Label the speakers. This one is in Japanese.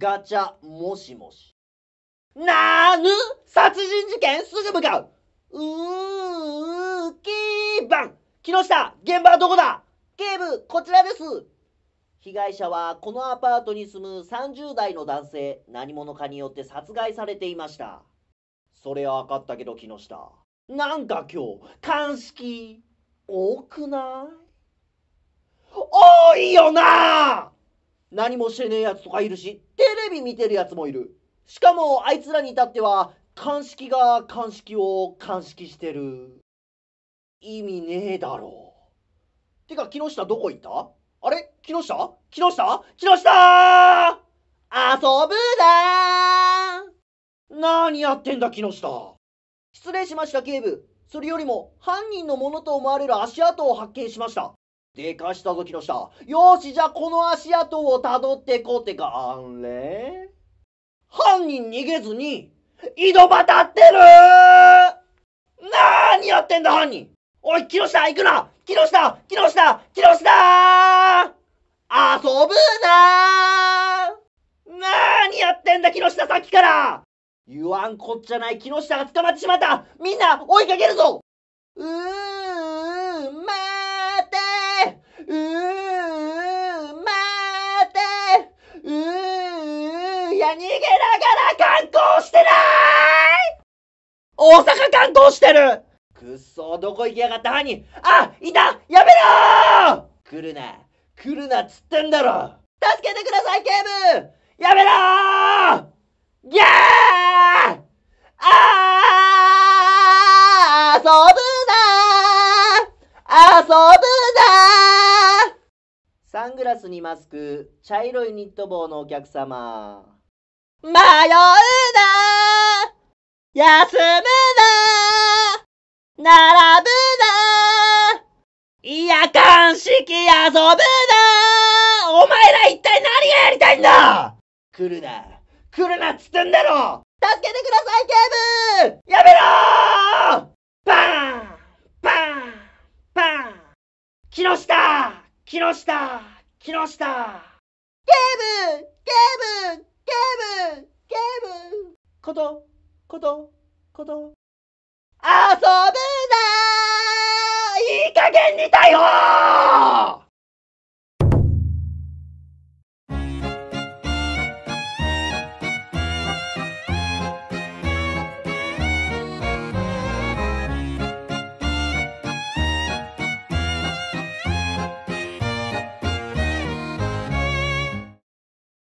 Speaker 1: ガチャ、もしもし。なーぬ殺人事件すぐ向かううーきーばん木下現場はどこだ警部こちらです被害者はこのアパートに住む30代の男性何者かによって殺害されていましたそれは分かったけど木下なんか今日鑑識多くない多いよな何もしてねえやつとかいるし、テレビ見てるやつもいる。しかも、あいつらに至っては、鑑識が鑑識を鑑識してる。意味ねえだろう。てか、木下どこ行ったあれ木下木下木下遊ぶな何やってんだ、木下。失礼しました、警部。それよりも、犯人のものと思われる足跡を発見しました。でかしたぞ、木下。よし、じゃあこの足跡をたどってこうってか、あれ犯人逃げずに、井戸端ってるなーにやってんだ、犯人おい、木下、行くな木下木下木下遊ぶなーなーにやってんだ、木下、さっきから言わんこっちゃない、木下が捕まってしまったみんな、追いかけるぞうー逃げながら観光してない大阪観光してるくっそどこ行きやがった犯人あいたやめろ来るな来るなっつってんだろ助けてください警部やめろギャーあー遊ぶな遊ぶなサングラスにマスク、茶色いニット帽のお客様。迷うな休むな並ぶないや、鑑識遊ぶなお前ら一体何がやりたいんだ来るな来るなっつってんだろ助けてください、警部やめろーバーンバーンバーン木下木下木下警部警部警部こと、こと、こと。遊ぶないい加減に逮捕